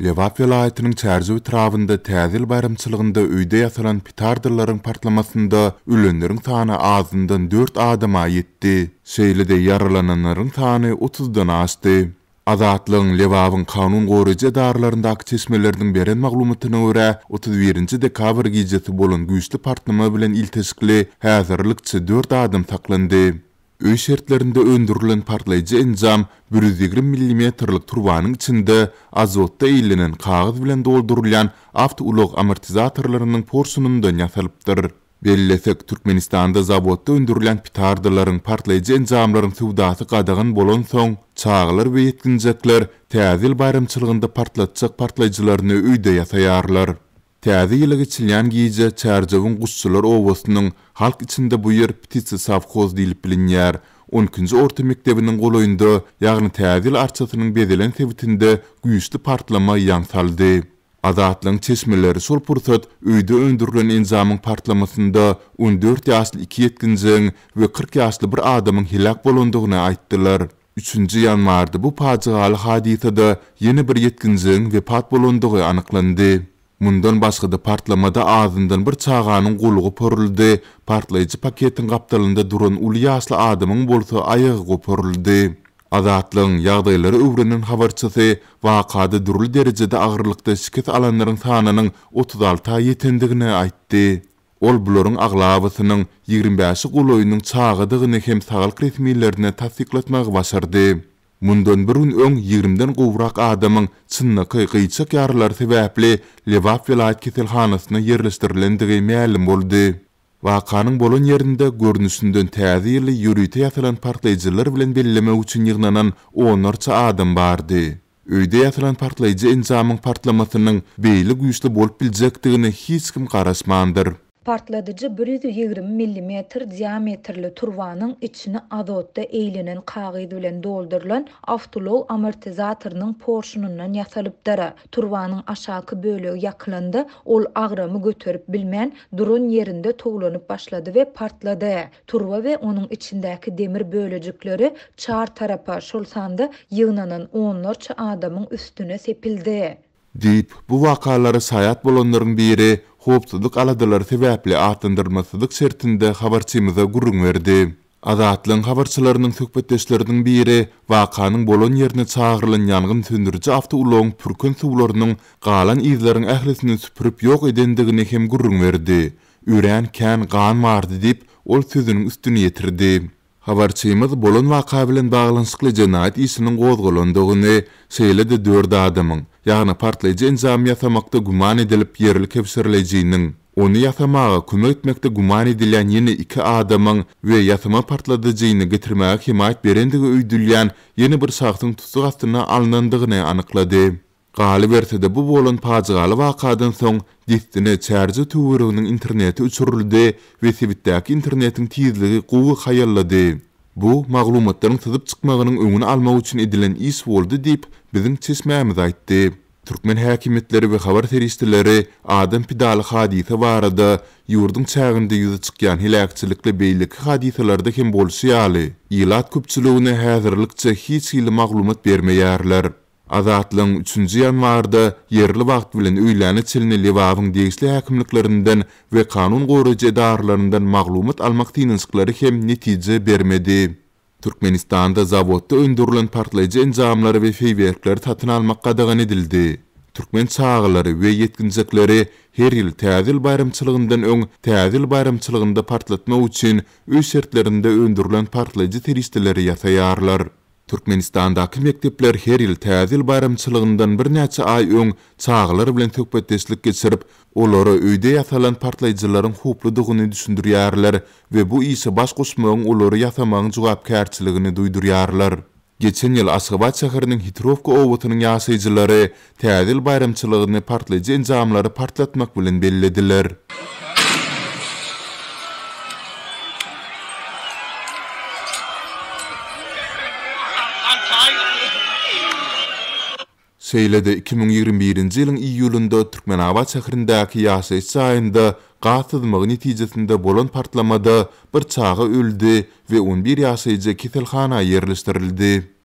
Levap vilayetinin çerzi vitravında təzil bayramçılığında öyde yatılan pitardırların partlamasında ülünlerin tanı ağzından 4 adama yetti. Seyli de yaralananların tanı 30'dan açtı. Azatlığın levavın kanun qorici darlarında akı çeşmelerden beren maqlumutuna ura 31. dekabr gecesi bolun güçlü partlama bilen ilteşikli hazırlıkçı 4 adam taqlandi. öý şertlerinde öndürilen partlayjy enjam 120 mm'lik turbanyň içinde azotda eýlenen kağız bilen doldurylan awtoulog amortizatorlarynyň porsununda ýasalypdyr. Bellesek Türkmenistan'da zavodda öndürülen pitardaların partlayıcı encamların suvdatı qadağın bolon son, çağılır ve yetkincekler, teazil bayramçılığında partlatacak partlayıcılarını üyde yasayarlar. Täze ýylygy çylýan giýje çärjewin gussular owasynyň halk içinde bu ýer ptitsi savhoz diýilip bilinýär. 10-nji orta mektebiniň golaýynda, ýagny täze arçatynyň bedelen sebitinde güýçli partlama ýansaldy. Azatlyň çeşmeleri sol pursat öýde öndürilen enzamyň partlamasynda 14 ýaşly 2 ýetginjiň we 40 ýaşly bir adamyň hilak bolandygyny aýtdylar. 3-nji ýanwarda bu paçygaly hadisada ýene bir ýetginjiň we pat bolandygy anyklandy. Mundan başqa partlamada ağzından bir çağanın qulugu porildi. Partlayıcı paketin qaptalında duran ulu yaslı adamın bolsa ayağı qoporildi. Azatlığın yağdayları övrünün havarçısı, vakada durul derecede ağırlıkta şikis alanların sananın 36 ay yetindigini aytti. Ol blorun aglavasının 25 guloyunun çağıdığını hem sağlık resmilerine tasdiklatmağı başardı. Mundan bir öň 20-den gowrak adamyň çynna kaýgyçak ýarlar sebäpli Lewap vilayat kesilhanasyna ýerleşdirilendigi mälim boldy. Wakanyň bolan ýerinde görnüşinden täze ýyly ýürüýte ýatylan bilen bellemek üçin ýygnanan 10-njy adam bardy. Öýde ýatylan partlaýjy inzamyň partlamasynyň beýli güýçli bolup biljekdigini hiç kim garaşmandyr. Partladıcı 120 mm diametrli turvanın içini azotda eylinin qağıydı bilen doldurulan avtolol amortizatorının porşunundan dara, Turvanın aşağıkı bölüğü yakılandı, ol ağramı götürüp bilmen durun yerinde toğlanıp başladı ve partladı. Turva ve onun içindeki demir bölücükleri çar tarapa şolsandı, yığnanın onlarca adamın üstüne sepildi. Deyip bu vakaları sayat bolonların biri hupsuzlyk aladylar sebäpli atandyrmasyzlyk sertinde habarçymyza gurrun berdi. Azatlyň habarçylarynyň söhbetdeşleriniň biri wakanyň bolan ýerine çağırylan ýangyn söndürüji awto ulagyň suwlarynyň galan ýerleriň ählisini süpürip ýok edendigini hem gurrun berdi. Üren gan mardy dip ol sözüniň üstüne ýetirdi. Havarçiimiz bolun va qabilin bağlansıqlı cenayet isinin qozgolondogunu seyle dörd dörda adamın. Yağını enzam enzami guman edilip yerli kefsirleyicinin. Onu yatamağa kuma etmekta guman edilen yeni iki adamın ve yatama partladıcayını getirmeye kemaat berendigi üydülyan yeni bir sahtın tutu tutu tutu tutu Gali bertede bu bolun pazgalı vaqadın soň dittini çerji töwereginiň interneti uçurldy we sibitdäki internetiň tezligi gowy haýallady. Bu maglumatlaryň tutup çykmagynyň öňüni almak üçin edilen is boldy diýip biziň çeşmämiz aýtdy. Türkmen häkimetleri we habar teristileri adam pidalı hadise barada ýurdun çaýgynda ýüze çykýan hilakçylykly beýlik hadiselerde kim bolsa ýaly, ýylat köpçüligine häzirlikçe hiç hili maglumat bermeýärler. Azatlyň 3-nji ýanwarda ýerli wagt bilen öýlänip çylyny lewawyň degişli häkimliklerinden we kanun goýrujy edarlarynyndan maglumat almak tinsikleri hem netije bermedi. Türkmenistanda zawodda öndürilen partlayıcı enjamlary we feýwerkler tatın almak gadagyn edildi. Türkmen çağlary we ýetkinçilikleri her ýyl täzil bayramçylygyndan öň täzil bayramçylygynda partlatma üçin öý şertlerinde öndürilen partlayıcı teristeleri yatayarlar. Türkmenistandaki mektepler her yıl tazil bayramçılığından bir ay öň çağlar bilen töhpetdeşlik geçirip, olara öýde ýatalan partlayjylaryň hupludygyny düşündirýärler we bu ýyşy başgaçmagyň olara ýatamagyň jogapkärçiligini duýdurýarlar. Geçen ýyl Aşgabat şäheriniň Hitrovka owatynyň ýasajylary tazil bayramçylygyny partlayjy enjamlary partlatmak bilen bellediler. Seýlede 2021-nji ýylyň iýulynda Türkmenabat şäherindäki ýasy saýynda gatdymygy netijesinde bolan partlamada bir çağı öldi we 11 ýasyjy Kitelxana ýerleşdirildi.